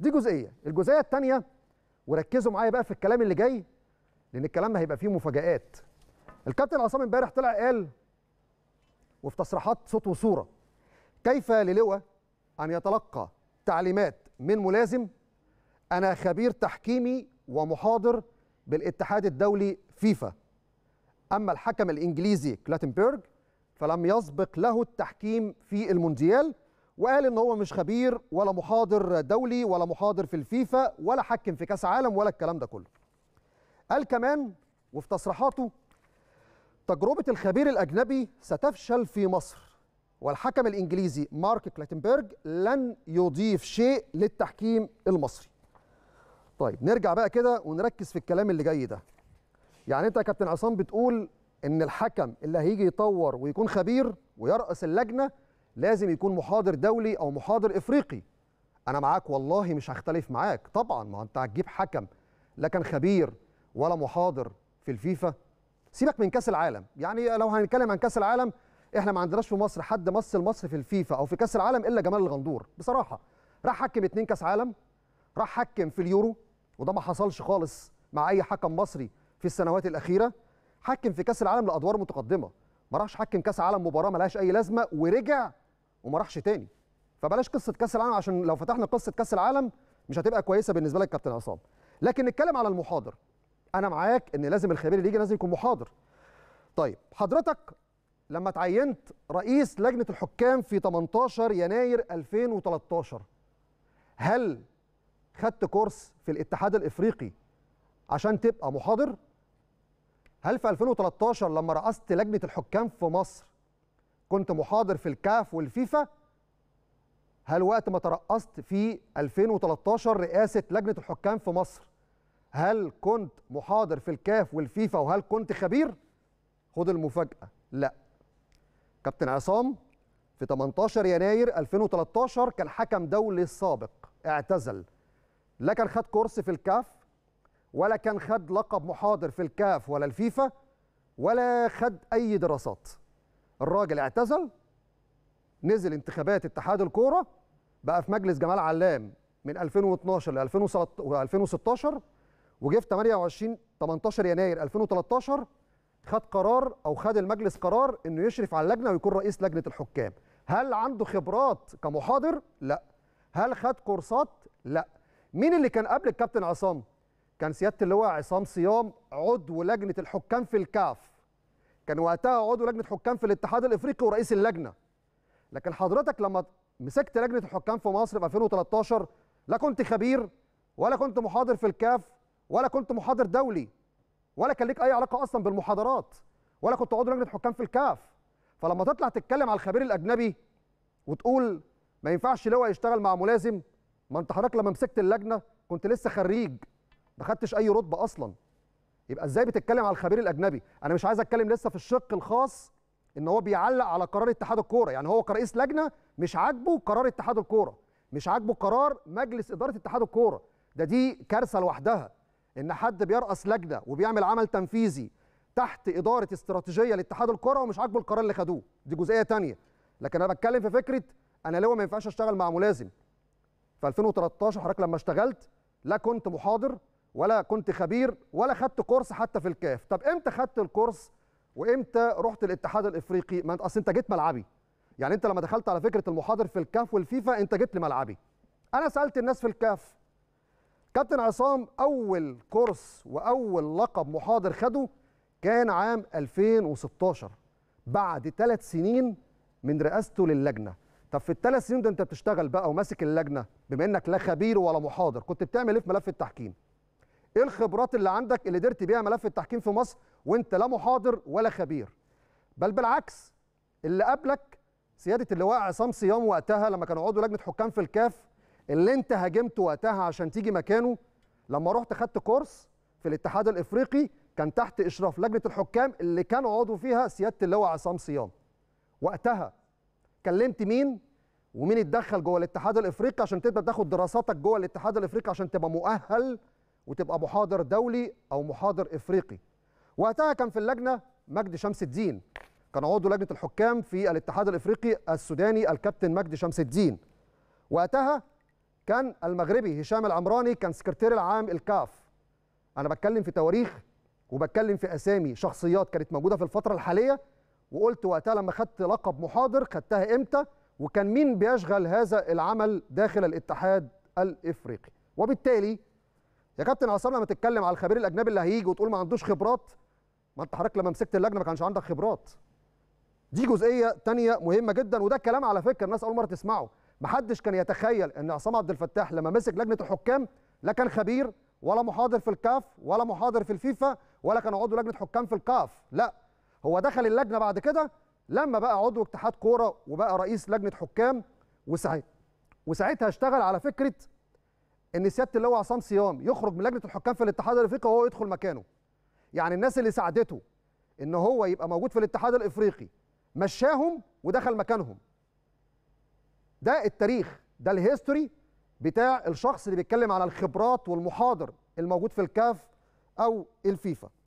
دي جزئيه الجزئيه الثانيه وركزوا معايا بقى في الكلام اللي جاي لان الكلام هيبقى فيه مفاجات الكابتن عصام امبارح طلع قال وفي تصريحات صوت وصوره كيف للواء ان يتلقى تعليمات من ملازم انا خبير تحكيمي ومحاضر بالاتحاد الدولي فيفا اما الحكم الانجليزي كلاتنبرغ فلم يسبق له التحكيم في المونديال وقال ان هو مش خبير ولا محاضر دولي ولا محاضر في الفيفا ولا حكم في كاس عالم ولا الكلام ده كله قال كمان وفي تصريحاته تجربه الخبير الاجنبي ستفشل في مصر والحكم الانجليزي مارك كلاتنبرج لن يضيف شيء للتحكيم المصري طيب نرجع بقى كده ونركز في الكلام اللي جاي ده يعني انت يا كابتن عصام بتقول ان الحكم اللي هيجي يطور ويكون خبير ويرأس اللجنه لازم يكون محاضر دولي او محاضر افريقي انا معاك والله مش هختلف معاك طبعا ما انت هتجيب حكم لا كان خبير ولا محاضر في الفيفا سيبك من كاس العالم يعني لو هنتكلم عن كاس العالم احنا ما عندناش في مصر حد مثل مصر في الفيفا او في كاس العالم الا جمال الغندور بصراحه راح حكم اتنين كاس عالم راح حكم في اليورو وده ما حصلش خالص مع اي حكم مصري في السنوات الاخيره حكم في كاس العالم لادوار متقدمه ما راحش حكم كاس عالم مباراه ملهاش اي لازمه ورجع وما راحش تاني فبلاش قصه كاس العالم عشان لو فتحنا قصه كاس العالم مش هتبقى كويسه بالنسبه لك كابتن عصام لكن نتكلم على المحاضر انا معاك ان لازم الخبير اللي يجي لازم يكون محاضر طيب حضرتك لما تعينت رئيس لجنه الحكام في 18 يناير 2013 هل خدت كورس في الاتحاد الافريقي عشان تبقى محاضر هل في 2013 لما رأست لجنة الحكام في مصر كنت محاضر في الكاف والفيفا هل وقت ما ترأست في 2013 رئاسة لجنة الحكام في مصر هل كنت محاضر في الكاف والفيفا وهل كنت خبير؟ خد المفاجأة لا كابتن عصام في 18 يناير 2013 كان حكم دولي سابق اعتزل لا كان خد كورس في الكاف ولا كان خد لقب محاضر في الكاف ولا الفيفا ولا خد أي دراسات الراجل اعتزل نزل انتخابات اتحاد الكوره بقى في مجلس جمال علام من 2012 ل 2016 وجه في 28 18 يناير 2013 خد قرار او خد المجلس قرار انه يشرف على اللجنه ويكون رئيس لجنه الحكام هل عنده خبرات كمحاضر لا هل خد كورسات لا مين اللي كان قبل الكابتن عصام كان سياده اللواء عصام صيام عضو لجنه الحكام في الكاف كان وقتها عضو لجنه حكام في الاتحاد الافريقي ورئيس اللجنه لكن حضرتك لما مسكت لجنه الحكام في مصر في 2013 لا كنت خبير ولا كنت محاضر في الكاف ولا كنت محاضر دولي ولا كان ليك اي علاقه اصلا بالمحاضرات ولا كنت عضو لجنه حكام في الكاف فلما تطلع تتكلم على الخبير الاجنبي وتقول ما ينفعش لواء يشتغل مع ملازم ما انت حضرتك لما مسكت اللجنه كنت لسه خريج ما خدتش اي رتبه اصلا يبقى ازاي بتتكلم على الخبير الاجنبي انا مش عايز اتكلم لسه في الشق الخاص ان هو بيعلق على قرار اتحاد الكوره يعني هو كرئيس لجنه مش عاجبه قرار اتحاد الكوره مش عاجبه قرار مجلس اداره اتحاد الكوره ده دي كارثه لوحدها ان حد بيرأس لجنه وبيعمل عمل تنفيذي تحت اداره استراتيجيه لاتحاد الكوره ومش عاجبه القرار اللي خدوه دي جزئيه تانية لكن انا بتكلم في فكره انا ليه ما ينفعش اشتغل مع ملازم في 2013 حضرتك لما اشتغلت لا كنت محاضر ولا كنت خبير ولا خدت كورس حتى في الكاف طب امتى خدت الكورس وامتى رحت الاتحاد الافريقي ما انت اصل انت جيت ملعبي يعني انت لما دخلت على فكره المحاضر في الكاف والفيفا انت جيت لملعبي انا سالت الناس في الكاف كابتن عصام اول كورس واول لقب محاضر خده كان عام 2016 بعد ثلاث سنين من رئاسته للجنه طب في الثلاث سنين ده انت بتشتغل بقى وماسك اللجنه بما انك لا خبير ولا محاضر كنت بتعمل ايه في ملف التحكيم ايه الخبرات اللي عندك اللي درت بيها ملف التحكيم في مصر وانت لا محاضر ولا خبير بل بالعكس اللي قبلك سياده اللواء عصام صيام وقتها لما كان عضو لجنه حكام في الكاف اللي انت هاجمته وقتها عشان تيجي مكانه لما رحت خدت كورس في الاتحاد الافريقي كان تحت اشراف لجنه الحكام اللي كان عضو فيها سياده اللواء عصام صيام وقتها كلمت مين ومين اتدخل جوه الاتحاد الافريقي عشان تقدر تاخد دراساتك جوه الاتحاد الافريقي عشان تبقى مؤهل وتبقى محاضر دولي او محاضر افريقي وقتها كان في اللجنه مجدي شمس الدين كان عضو لجنه الحكام في الاتحاد الافريقي السوداني الكابتن مجدي شمس الدين وقتها كان المغربي هشام العمراني كان سكرتير العام الكاف انا بتكلم في تواريخ وبتكلم في اسامي شخصيات كانت موجوده في الفتره الحاليه وقلت وقتها لما خدت لقب محاضر خدتها امتى وكان مين بيشغل هذا العمل داخل الاتحاد الافريقي وبالتالي يا كابتن عصام لما تتكلم على الخبير الاجنبي اللي هيجي وتقول ما عندوش خبرات ما انت حضرتك لما مسكت اللجنه ما كانش عندك خبرات دي جزئيه ثانيه مهمه جدا وده الكلام على فكره الناس اول مره تسمعه ما حدش كان يتخيل ان عصام عبد الفتاح لما مسك لجنه الحكام لا كان خبير ولا محاضر في الكاف ولا محاضر في الفيفا ولا كان عضو لجنه حكام في الكاف لا هو دخل اللجنه بعد كده لما بقى عضو اتحاد كوره وبقى رئيس لجنه حكام وساعتها وساعتها اشتغل على فكره ان سياده اللواء عصام صيام يخرج من لجنه الحكام في الاتحاد الافريقي وهو يدخل مكانه يعني الناس اللي ساعدته ان هو يبقى موجود في الاتحاد الافريقي مشاهم ودخل مكانهم ده التاريخ ده الهيستوري بتاع الشخص اللي بيتكلم على الخبرات والمحاضر الموجود في الكاف او الفيفا